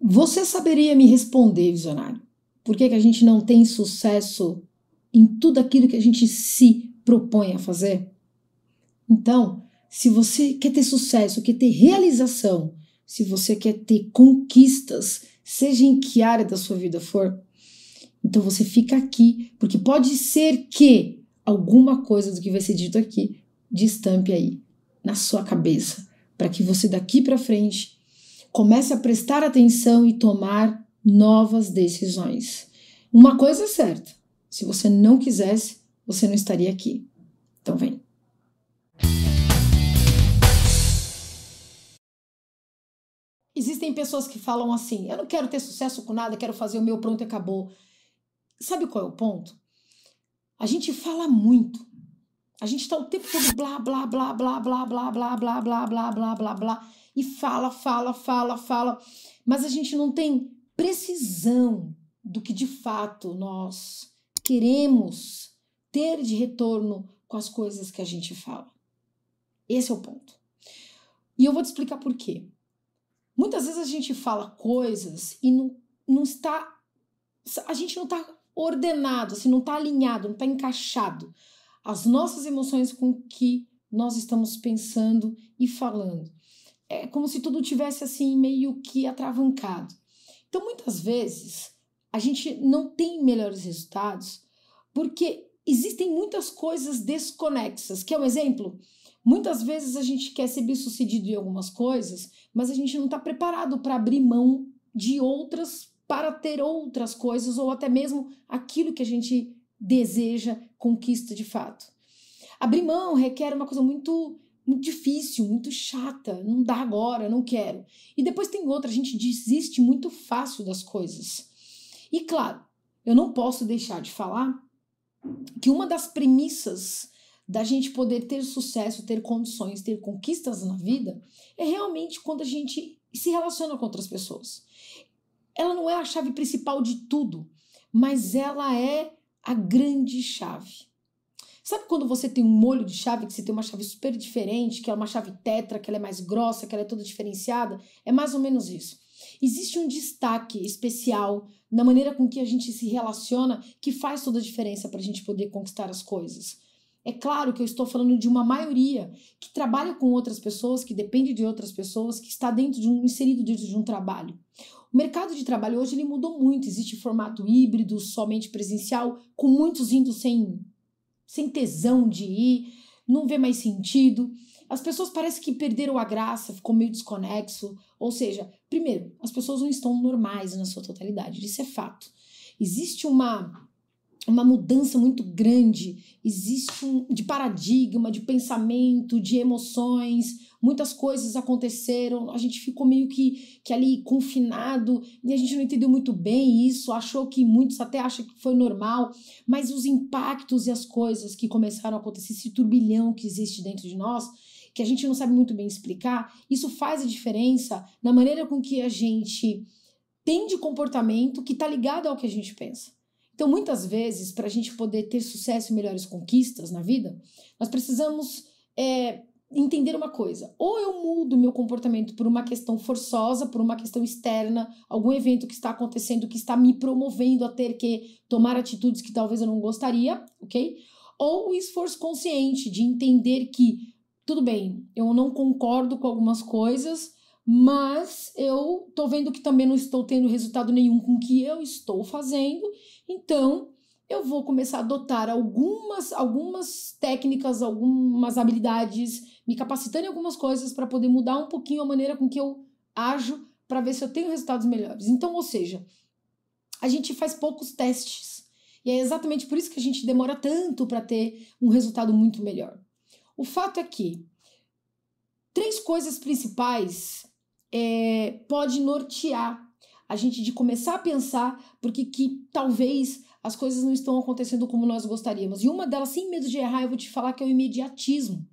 Você saberia me responder, visionário, por que, que a gente não tem sucesso em tudo aquilo que a gente se propõe a fazer? Então, se você quer ter sucesso, quer ter realização, se você quer ter conquistas, seja em que área da sua vida for, então você fica aqui, porque pode ser que alguma coisa do que vai ser dito aqui destampe aí na sua cabeça, para que você daqui para frente Comece a prestar atenção e tomar novas decisões. Uma coisa é certa: se você não quisesse, você não estaria aqui. Então, vem. Existem pessoas que falam assim: eu não quero ter sucesso com nada, quero fazer o meu pronto e acabou. Sabe qual é o ponto? A gente fala muito. A gente está o tempo todo blá, blá, blá, blá, blá, blá, blá, blá, blá, blá, blá, blá, blá, blá e fala, fala, fala, fala, mas a gente não tem precisão do que de fato nós queremos ter de retorno com as coisas que a gente fala. Esse é o ponto. E eu vou te explicar por quê. Muitas vezes a gente fala coisas e não, não está. A gente não está ordenado, assim, não está alinhado, não está encaixado as nossas emoções com o que nós estamos pensando e falando é como se tudo tivesse assim meio que atravancado. Então, muitas vezes a gente não tem melhores resultados porque existem muitas coisas desconexas. Quer um exemplo? Muitas vezes a gente quer ser bem-sucedido em algumas coisas, mas a gente não está preparado para abrir mão de outras para ter outras coisas ou até mesmo aquilo que a gente deseja, conquista de fato. Abrir mão requer uma coisa muito muito difícil, muito chata, não dá agora, não quero. E depois tem outra, a gente desiste muito fácil das coisas. E claro, eu não posso deixar de falar que uma das premissas da gente poder ter sucesso, ter condições, ter conquistas na vida é realmente quando a gente se relaciona com outras pessoas. Ela não é a chave principal de tudo, mas ela é a grande chave. Sabe quando você tem um molho de chave, que você tem uma chave super diferente, que é uma chave tetra, que ela é mais grossa, que ela é toda diferenciada? É mais ou menos isso. Existe um destaque especial na maneira com que a gente se relaciona que faz toda a diferença para a gente poder conquistar as coisas. É claro que eu estou falando de uma maioria que trabalha com outras pessoas, que depende de outras pessoas, que está dentro de um inserido dentro de um trabalho. O mercado de trabalho hoje ele mudou muito, existe formato híbrido, somente presencial, com muitos indo sem sem tesão de ir, não vê mais sentido. As pessoas parecem que perderam a graça, ficou meio desconexo. Ou seja, primeiro, as pessoas não estão normais na sua totalidade, isso é fato. Existe uma uma mudança muito grande, existe um, de paradigma, de pensamento, de emoções, muitas coisas aconteceram, a gente ficou meio que, que ali confinado e a gente não entendeu muito bem isso, achou que muitos até acham que foi normal, mas os impactos e as coisas que começaram a acontecer, esse turbilhão que existe dentro de nós, que a gente não sabe muito bem explicar, isso faz a diferença na maneira com que a gente tem de comportamento que está ligado ao que a gente pensa. Então, muitas vezes, para a gente poder ter sucesso e melhores conquistas na vida, nós precisamos é, entender uma coisa: ou eu mudo meu comportamento por uma questão forçosa, por uma questão externa, algum evento que está acontecendo que está me promovendo a ter que tomar atitudes que talvez eu não gostaria, ok? Ou o esforço consciente de entender que, tudo bem, eu não concordo com algumas coisas, mas eu tô vendo que também não estou tendo resultado nenhum com o que eu estou fazendo, então eu vou começar a adotar algumas, algumas técnicas, algumas habilidades, me capacitando em algumas coisas para poder mudar um pouquinho a maneira com que eu ajo para ver se eu tenho resultados melhores. Então, ou seja, a gente faz poucos testes. E é exatamente por isso que a gente demora tanto para ter um resultado muito melhor. O fato é que três coisas principais é, pode nortear a gente de começar a pensar porque que talvez as coisas não estão acontecendo como nós gostaríamos. E uma delas, sem medo de errar, eu vou te falar que é o imediatismo.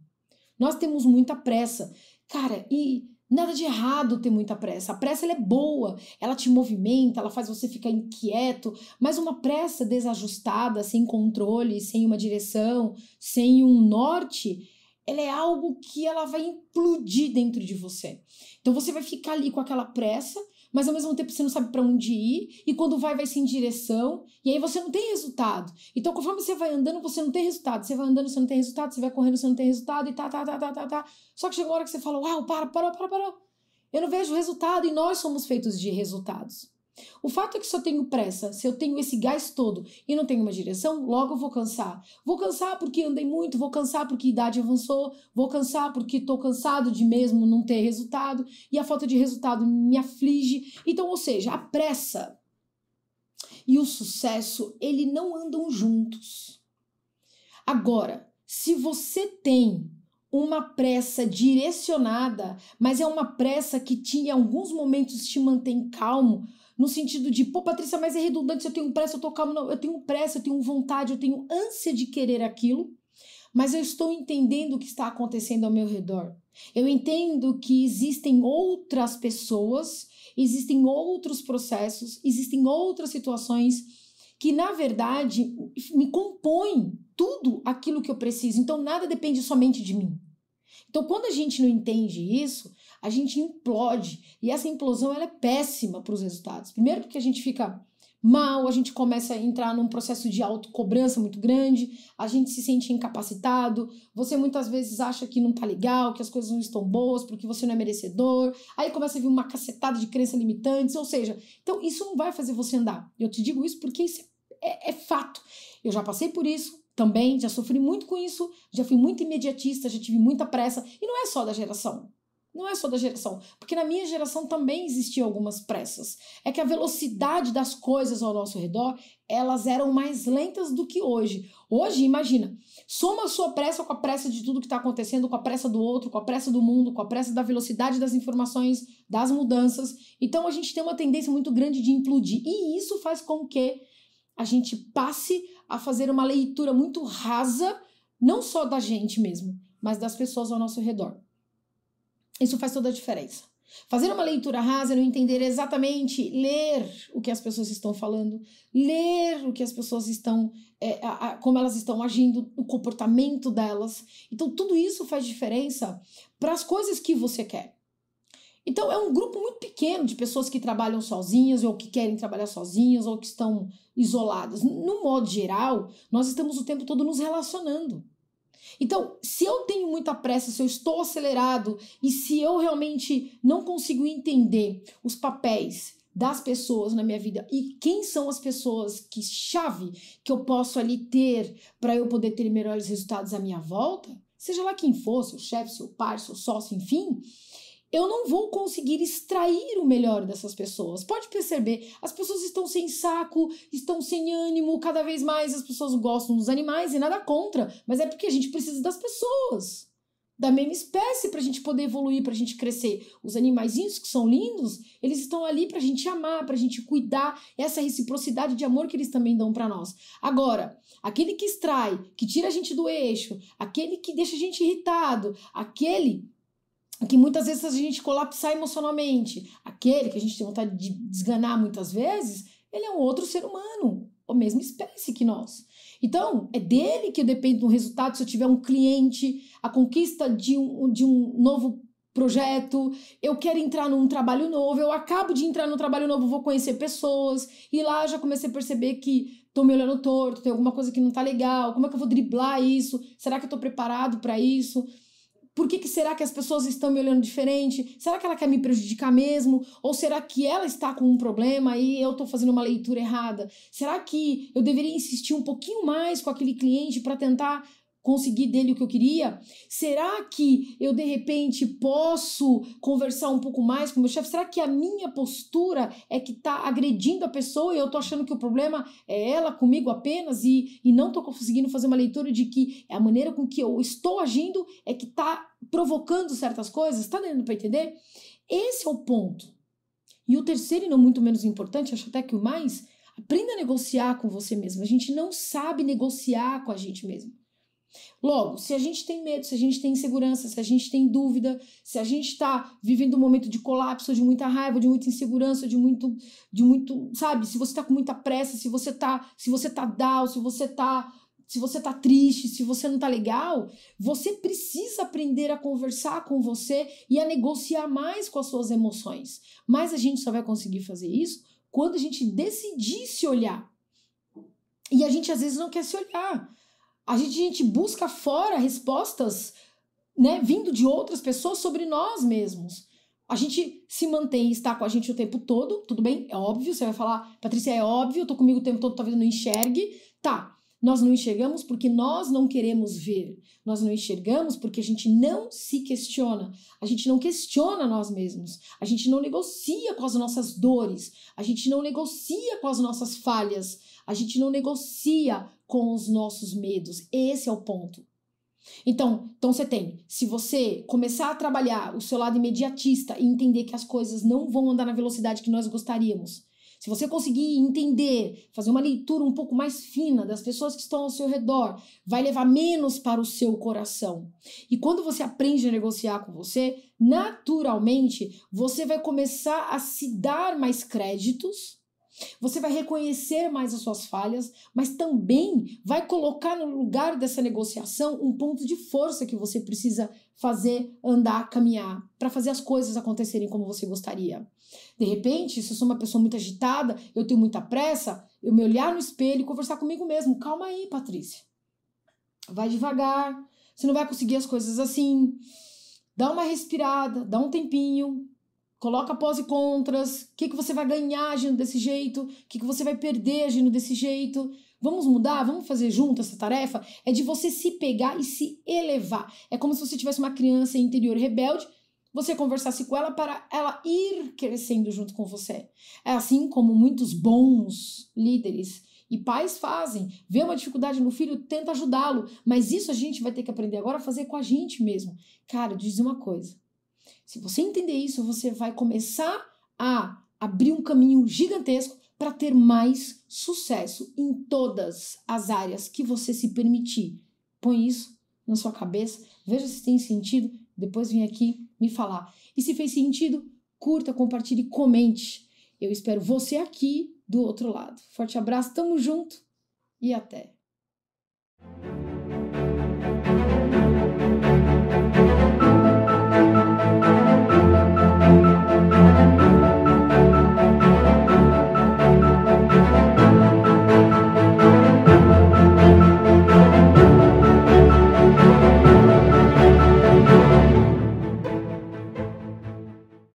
Nós temos muita pressa. Cara, e nada de errado ter muita pressa. A pressa é boa, ela te movimenta, ela faz você ficar inquieto, mas uma pressa desajustada, sem controle, sem uma direção, sem um norte, ela é algo que ela vai implodir dentro de você. Então você vai ficar ali com aquela pressa, mas ao mesmo tempo você não sabe para onde ir, e quando vai, vai sem direção, e aí você não tem resultado. Então, conforme você vai andando, você não tem resultado. Você vai andando, você não tem resultado, você vai correndo, você não tem resultado, e tá, tá, tá, tá, tá, tá. Só que chega uma hora que você fala: Uau, para, parou, parou, parou. Eu não vejo resultado, e nós somos feitos de resultados. O fato é que se eu tenho pressa, se eu tenho esse gás todo e não tenho uma direção, logo vou cansar. Vou cansar porque andei muito, vou cansar porque a idade avançou, vou cansar porque estou cansado de mesmo não ter resultado e a falta de resultado me aflige. Então, ou seja, a pressa e o sucesso, ele não andam juntos. Agora, se você tem uma pressa direcionada, mas é uma pressa que te, em alguns momentos te mantém calmo, no sentido de, pô, Patrícia, mas é redundante, eu tenho pressa, eu tô calma, não, eu tenho pressa, eu tenho vontade, eu tenho ânsia de querer aquilo, mas eu estou entendendo o que está acontecendo ao meu redor. Eu entendo que existem outras pessoas, existem outros processos, existem outras situações que, na verdade, me compõem tudo aquilo que eu preciso. Então, nada depende somente de mim. Então, quando a gente não entende isso, a gente implode. E essa implosão ela é péssima para os resultados. Primeiro, porque a gente fica mal, a gente começa a entrar num processo de autocobrança muito grande, a gente se sente incapacitado, você muitas vezes acha que não tá legal, que as coisas não estão boas, porque você não é merecedor, aí começa a vir uma cacetada de crenças limitantes, ou seja, então isso não vai fazer você andar. Eu te digo isso porque isso é, é, é fato. Eu já passei por isso, também, já sofri muito com isso, já fui muito imediatista, já tive muita pressa, e não é só da geração não é só da geração, porque na minha geração também existiam algumas pressas. É que a velocidade das coisas ao nosso redor, elas eram mais lentas do que hoje. Hoje, imagina, soma a sua pressa com a pressa de tudo que está acontecendo, com a pressa do outro, com a pressa do mundo, com a pressa da velocidade das informações, das mudanças. Então a gente tem uma tendência muito grande de implodir. E isso faz com que a gente passe a fazer uma leitura muito rasa, não só da gente mesmo, mas das pessoas ao nosso redor. Isso faz toda a diferença. Fazer uma leitura rasa é não entender exatamente, ler o que as pessoas estão falando, ler o que as pessoas estão, é, a, a, como elas estão agindo, o comportamento delas. Então, tudo isso faz diferença para as coisas que você quer. Então, é um grupo muito pequeno de pessoas que trabalham sozinhas, ou que querem trabalhar sozinhas, ou que estão isoladas. No modo geral, nós estamos o tempo todo nos relacionando. Então, se eu tenho muita pressa, se eu estou acelerado e se eu realmente não consigo entender os papéis das pessoas na minha vida e quem são as pessoas que chave que eu posso ali ter para eu poder ter melhores resultados à minha volta, seja lá quem for, seu chefe, seu par, seu sócio, enfim, eu não vou conseguir extrair o melhor dessas pessoas. Pode perceber, as pessoas estão sem saco, estão sem ânimo, cada vez mais as pessoas gostam dos animais e nada contra, mas é porque a gente precisa das pessoas. Da mesma espécie para a gente poder evoluir, para a gente crescer. Os animaizinhos que são lindos, eles estão ali para a gente amar, para a gente cuidar, essa reciprocidade de amor que eles também dão para nós. Agora, aquele que extrai, que tira a gente do eixo, aquele que deixa a gente irritado, aquele que muitas vezes a gente colapsar emocionalmente. Aquele que a gente tem vontade de desganar muitas vezes, ele é um outro ser humano, a mesma espécie que nós. Então, é dele que eu dependo do resultado. Se eu tiver um cliente, a conquista de um, de um novo projeto, eu quero entrar num trabalho novo, eu acabo de entrar num trabalho novo, vou conhecer pessoas, e lá já comecei a perceber que tô me olhando torto, tem alguma coisa que não tá legal, como é que eu vou driblar isso? Será que eu tô preparado para isso? Por que, que será que as pessoas estão me olhando diferente? Será que ela quer me prejudicar mesmo? Ou será que ela está com um problema e eu estou fazendo uma leitura errada? Será que eu deveria insistir um pouquinho mais com aquele cliente para tentar conseguir dele o que eu queria? Será que eu de repente posso conversar um pouco mais com o meu chefe? Será que a minha postura é que está agredindo a pessoa e eu estou achando que o problema é ela comigo apenas e, e não estou conseguindo fazer uma leitura de que a maneira com que eu estou agindo é que está provocando certas coisas? Está dando para entender? Esse é o ponto. E o terceiro, e não muito menos importante, acho até que o mais, aprenda a negociar com você mesmo. A gente não sabe negociar com a gente mesmo. Logo, se a gente tem medo, se a gente tem insegurança, se a gente tem dúvida, se a gente está vivendo um momento de colapso, de muita raiva, de muita insegurança, de muito, de muito, sabe? Se você está com muita pressa, se você está, se você tá down, se você está se você tá triste, se você não tá legal, você precisa aprender a conversar com você e a negociar mais com as suas emoções. Mas a gente só vai conseguir fazer isso quando a gente decidir se olhar. E a gente às vezes não quer se olhar. A gente, a gente busca fora respostas né, vindo de outras pessoas sobre nós mesmos. A gente se mantém e está com a gente o tempo todo, tudo bem? É óbvio, você vai falar, Patrícia, é óbvio, eu tô comigo o tempo todo, talvez não enxergue. Tá, nós não enxergamos porque nós não queremos ver. Nós não enxergamos porque a gente não se questiona. A gente não questiona nós mesmos. A gente não negocia com as nossas dores. A gente não negocia com as nossas falhas. A gente não negocia com os nossos medos. Esse é o ponto. Então, então você tem, se você começar a trabalhar o seu lado imediatista e entender que as coisas não vão andar na velocidade que nós gostaríamos, se você conseguir entender, fazer uma leitura um pouco mais fina das pessoas que estão ao seu redor, vai levar menos para o seu coração. E quando você aprende a negociar com você, naturalmente você vai começar a se dar mais créditos você vai reconhecer mais as suas falhas, mas também vai colocar no lugar dessa negociação um ponto de força que você precisa fazer andar, caminhar, para fazer as coisas acontecerem como você gostaria. De repente, se eu sou uma pessoa muito agitada, eu tenho muita pressa, eu me olhar no espelho e conversar comigo mesmo. Calma aí, Patrícia. Vai devagar, você não vai conseguir as coisas assim. Dá uma respirada, dá um tempinho, Coloca pós e contras. O que, que você vai ganhar agindo desse jeito? O que, que você vai perder agindo desse jeito? Vamos mudar? Vamos fazer junto essa tarefa? É de você se pegar e se elevar. É como se você tivesse uma criança interior rebelde, você conversasse com ela para ela ir crescendo junto com você. É assim como muitos bons líderes e pais fazem. Vê uma dificuldade no filho, tenta ajudá-lo. Mas isso a gente vai ter que aprender agora a fazer com a gente mesmo. Cara, diz uma coisa se você entender isso, você vai começar a abrir um caminho gigantesco para ter mais sucesso em todas as áreas que você se permitir. Põe isso na sua cabeça, veja se tem sentido, depois vem aqui me falar. E se fez sentido, curta, compartilhe, comente. Eu espero você aqui do outro lado. Forte abraço, tamo junto e até.